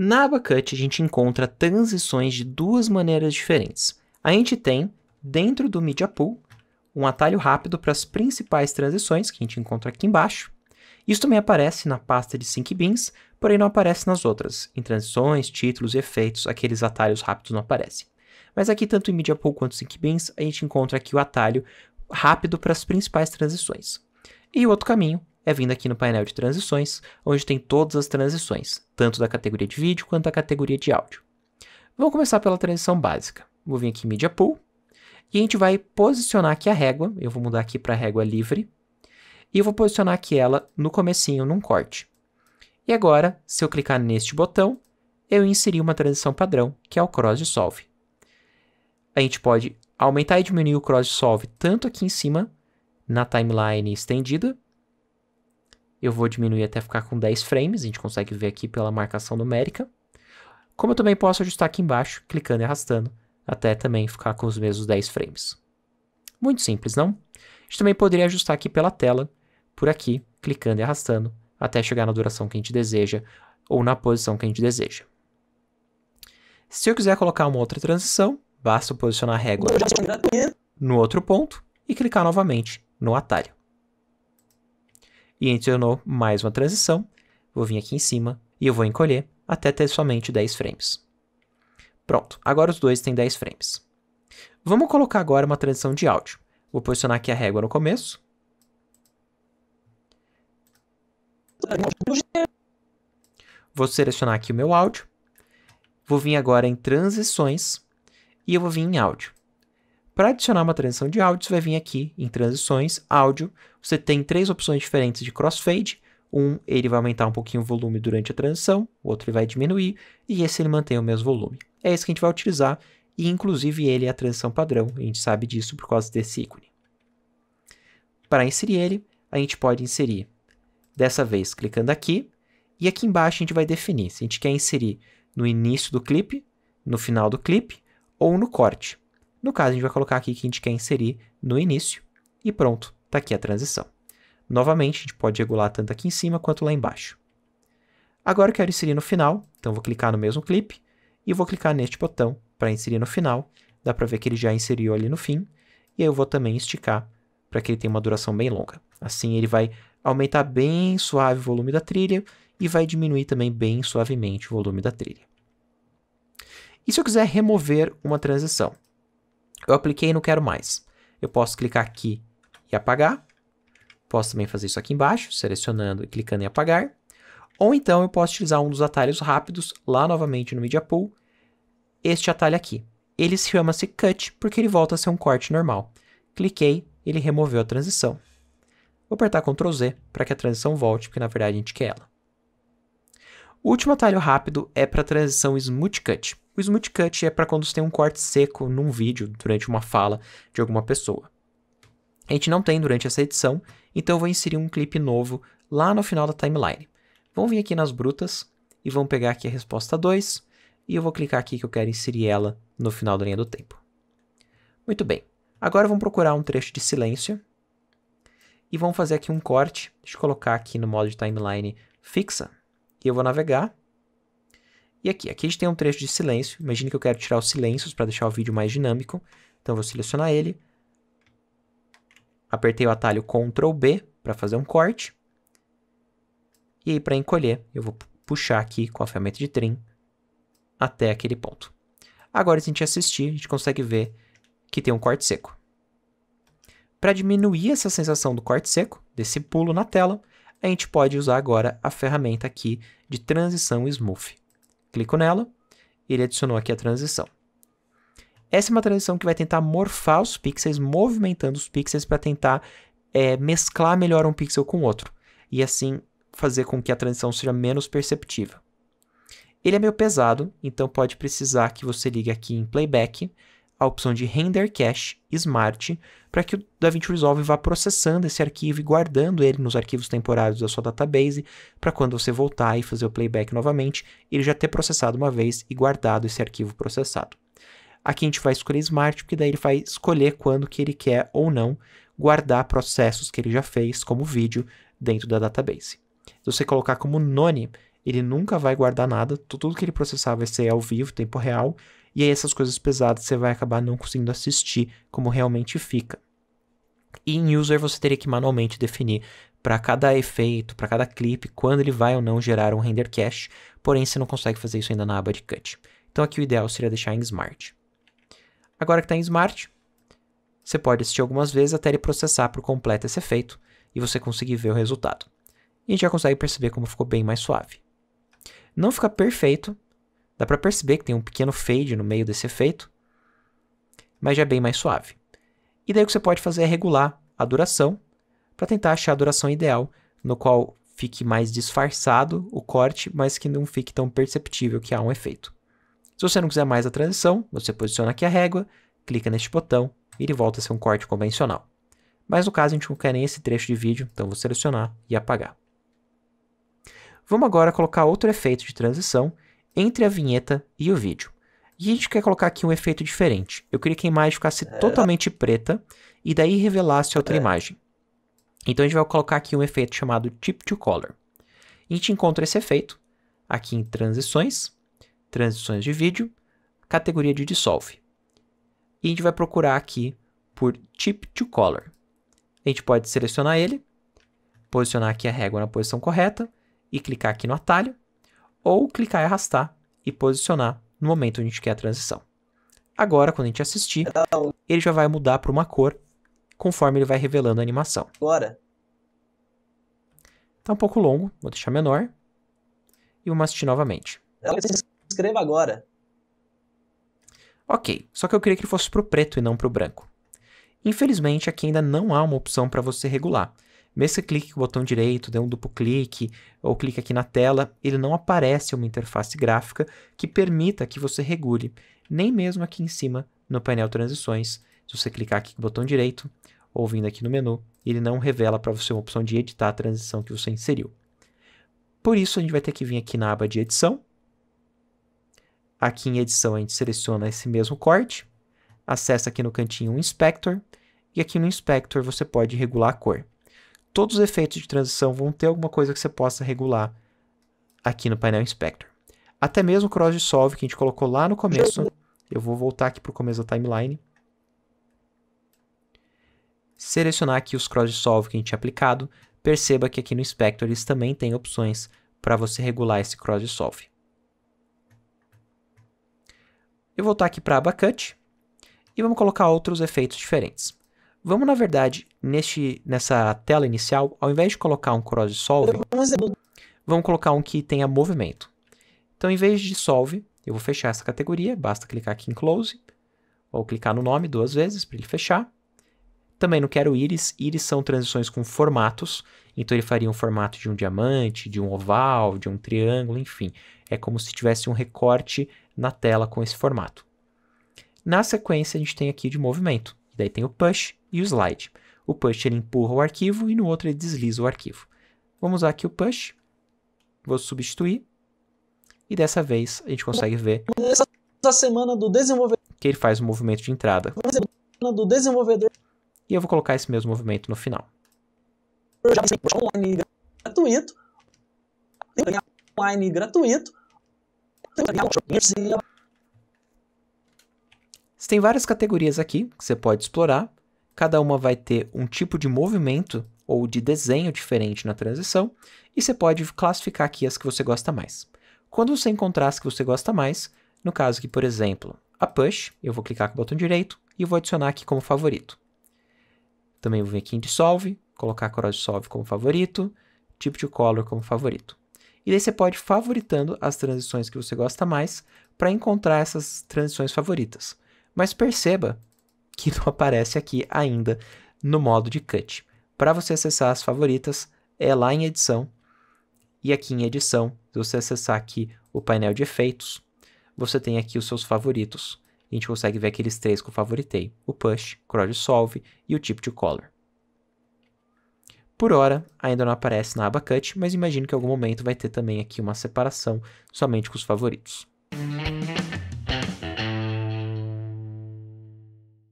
Na aba a gente encontra transições de duas maneiras diferentes. A gente tem, dentro do Media Pool, um atalho rápido para as principais transições que a gente encontra aqui embaixo. Isso também aparece na pasta de Sync Beans, porém não aparece nas outras. Em transições, títulos e efeitos, aqueles atalhos rápidos não aparecem. Mas aqui, tanto em Media Pool quanto em Sync Beans, a gente encontra aqui o atalho rápido para as principais transições. E o outro caminho é vindo aqui no painel de transições, onde tem todas as transições, tanto da categoria de vídeo quanto da categoria de áudio. Vamos começar pela transição básica. Vou vir aqui em Media Pool, e a gente vai posicionar aqui a régua, eu vou mudar aqui para régua livre, e eu vou posicionar aqui ela no comecinho, num corte. E agora, se eu clicar neste botão, eu inseri uma transição padrão, que é o cross dissolve. A gente pode aumentar e diminuir o cross dissolve tanto aqui em cima, na timeline estendida, eu vou diminuir até ficar com 10 frames, a gente consegue ver aqui pela marcação numérica. Como eu também posso ajustar aqui embaixo, clicando e arrastando, até também ficar com os mesmos 10 frames. Muito simples, não? A gente também poderia ajustar aqui pela tela, por aqui, clicando e arrastando, até chegar na duração que a gente deseja ou na posição que a gente deseja. Se eu quiser colocar uma outra transição, basta posicionar a régua no outro ponto e clicar novamente no atalho e adicionou mais uma transição. Vou vir aqui em cima e eu vou encolher até ter somente 10 frames. Pronto, agora os dois têm 10 frames. Vamos colocar agora uma transição de áudio. Vou posicionar aqui a régua no começo. Vou selecionar aqui o meu áudio. Vou vir agora em transições e eu vou vir em áudio. Para adicionar uma transição de áudio, você vai vir aqui em transições, áudio. Você tem três opções diferentes de crossfade. Um, ele vai aumentar um pouquinho o volume durante a transição, o outro ele vai diminuir, e esse ele mantém o mesmo volume. É esse que a gente vai utilizar, e inclusive ele é a transição padrão, a gente sabe disso por causa desse ícone. Para inserir ele, a gente pode inserir, dessa vez clicando aqui, e aqui embaixo a gente vai definir se a gente quer inserir no início do clipe, no final do clipe ou no corte. No caso, a gente vai colocar aqui que a gente quer inserir no início e pronto, está aqui a transição. Novamente, a gente pode regular tanto aqui em cima quanto lá embaixo. Agora eu quero inserir no final, então vou clicar no mesmo clipe e vou clicar neste botão para inserir no final. Dá para ver que ele já inseriu ali no fim e aí eu vou também esticar para que ele tenha uma duração bem longa. Assim ele vai aumentar bem suave o volume da trilha e vai diminuir também bem suavemente o volume da trilha. E se eu quiser remover uma transição? Eu apliquei e não quero mais. Eu posso clicar aqui e apagar. Posso também fazer isso aqui embaixo, selecionando e clicando em apagar. Ou então eu posso utilizar um dos atalhos rápidos, lá novamente no Media Pool, este atalho aqui. Ele se chama-se Cut, porque ele volta a ser um corte normal. Cliquei, ele removeu a transição. Vou apertar Ctrl Z para que a transição volte, porque na verdade a gente quer ela. O último atalho rápido é para a transição smooth cut. O smooth cut é para quando você tem um corte seco num vídeo, durante uma fala de alguma pessoa. A gente não tem durante essa edição, então eu vou inserir um clipe novo lá no final da timeline. Vamos vir aqui nas brutas e vamos pegar aqui a resposta 2 e eu vou clicar aqui que eu quero inserir ela no final da linha do tempo. Muito bem, agora vamos procurar um trecho de silêncio e vamos fazer aqui um corte. Deixa eu colocar aqui no modo de timeline fixa e eu vou navegar. E aqui, aqui a gente tem um trecho de silêncio. Imagine que eu quero tirar os silêncios para deixar o vídeo mais dinâmico. Então eu vou selecionar ele. Apertei o atalho Ctrl B para fazer um corte. E aí para encolher, eu vou puxar aqui com a ferramenta de trim até aquele ponto. Agora, se a gente assistir, a gente consegue ver que tem um corte seco. Para diminuir essa sensação do corte seco, desse pulo na tela, a gente pode usar agora a ferramenta aqui de transição smooth. Clico nela e ele adicionou aqui a transição. Essa é uma transição que vai tentar morfar os pixels, movimentando os pixels para tentar é, mesclar melhor um pixel com outro. E assim fazer com que a transição seja menos perceptível. Ele é meio pesado, então pode precisar que você ligue aqui em playback a opção de Render Cache Smart para que o DaVinci Resolve vá processando esse arquivo e guardando ele nos arquivos temporários da sua database para quando você voltar e fazer o playback novamente, ele já ter processado uma vez e guardado esse arquivo processado. Aqui a gente vai escolher Smart, porque daí ele vai escolher quando que ele quer ou não guardar processos que ele já fez como vídeo dentro da database. Se você colocar como None, ele nunca vai guardar nada, tudo que ele processar vai ser ao vivo, tempo real, e aí essas coisas pesadas você vai acabar não conseguindo assistir como realmente fica. E em user você teria que manualmente definir para cada efeito, para cada clipe, quando ele vai ou não gerar um render cache, porém você não consegue fazer isso ainda na aba de cut. Então aqui o ideal seria deixar em Smart. Agora que está em Smart, você pode assistir algumas vezes até ele processar por completo esse efeito e você conseguir ver o resultado. E a gente já consegue perceber como ficou bem mais suave. Não fica perfeito, Dá para perceber que tem um pequeno fade no meio desse efeito, mas já é bem mais suave. E daí o que você pode fazer é regular a duração para tentar achar a duração ideal, no qual fique mais disfarçado o corte, mas que não fique tão perceptível que há um efeito. Se você não quiser mais a transição, você posiciona aqui a régua, clica neste botão e ele volta a ser um corte convencional. Mas no caso a gente não quer nem esse trecho de vídeo, então vou selecionar e apagar. Vamos agora colocar outro efeito de transição, entre a vinheta e o vídeo. E a gente quer colocar aqui um efeito diferente. Eu queria que a imagem ficasse é. totalmente preta e daí revelasse outra é. imagem. Então a gente vai colocar aqui um efeito chamado Tip to Color. A gente encontra esse efeito aqui em transições, transições de vídeo, categoria de dissolve. E a gente vai procurar aqui por Tip to Color. A gente pode selecionar ele, posicionar aqui a régua na posição correta e clicar aqui no atalho ou clicar e arrastar e posicionar no momento onde a gente quer a transição. Agora, quando a gente assistir, então, ele já vai mudar para uma cor conforme ele vai revelando a animação. Agora, Tá um pouco longo, vou deixar menor. E vamos assistir novamente. Se inscreva agora! Ok, só que eu queria que ele fosse para o preto e não para o branco. Infelizmente, aqui ainda não há uma opção para você regular. Mesmo que clique com o botão direito, dê um duplo clique ou clique aqui na tela, ele não aparece uma interface gráfica que permita que você regule, nem mesmo aqui em cima no painel transições. Se você clicar aqui com o botão direito ou vindo aqui no menu, ele não revela para você uma opção de editar a transição que você inseriu. Por isso, a gente vai ter que vir aqui na aba de edição. Aqui em edição, a gente seleciona esse mesmo corte, acessa aqui no cantinho o Inspector, e aqui no Inspector você pode regular a cor todos os efeitos de transição vão ter alguma coisa que você possa regular aqui no painel Inspector. Até mesmo o cross dissolve que a gente colocou lá no começo. Eu vou voltar aqui para o começo da timeline. Selecionar aqui os cross dissolve que a gente tinha aplicado. Perceba que aqui no Inspector eles também têm opções para você regular esse cross dissolve. Eu vou voltar aqui para a aba Cut e vamos colocar outros efeitos diferentes. Vamos, na verdade, neste, nessa tela inicial, ao invés de colocar um cross dissolve, vamos colocar um que tenha movimento. Então, em vez de dissolve, eu vou fechar essa categoria, basta clicar aqui em close, ou clicar no nome duas vezes para ele fechar. Também não quero íris, íris são transições com formatos, então ele faria um formato de um diamante, de um oval, de um triângulo, enfim. É como se tivesse um recorte na tela com esse formato. Na sequência, a gente tem aqui de movimento, daí tem o push e o slide. O push ele empurra o arquivo e no outro ele desliza o arquivo. Vamos usar aqui o push. Vou substituir. E dessa vez a gente consegue ver. Essa semana do desenvolvedor. Que ele faz o movimento de entrada. Do desenvolvedor. E eu vou colocar esse mesmo movimento no final. Online gratuito. Online gratuito. Você tem várias categorias aqui que você pode explorar. Cada uma vai ter um tipo de movimento ou de desenho diferente na transição, e você pode classificar aqui as que você gosta mais. Quando você encontrar as que você gosta mais, no caso aqui, por exemplo, a push, eu vou clicar com o botão direito e vou adicionar aqui como favorito. Também vou vir aqui em dissolve, colocar a coroa dissolve como favorito, tipo de color como favorito. E daí você pode ir favoritando as transições que você gosta mais para encontrar essas transições favoritas. Mas perceba que não aparece aqui ainda no modo de cut. Para você acessar as favoritas, é lá em edição. E aqui em edição, se você acessar aqui o painel de efeitos, você tem aqui os seus favoritos. A gente consegue ver aqueles três que eu favoritei: o Push, Cross Solve e o Tip to Color. Por hora, ainda não aparece na aba Cut, mas imagino que em algum momento vai ter também aqui uma separação somente com os favoritos.